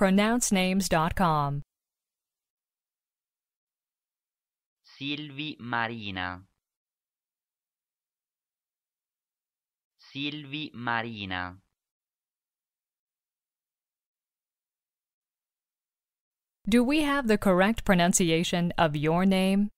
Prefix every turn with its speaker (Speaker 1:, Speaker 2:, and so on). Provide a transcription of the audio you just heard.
Speaker 1: pronouncenames.com.
Speaker 2: Silvi Marina Silvi Marina
Speaker 1: Do we have the correct pronunciation of your name?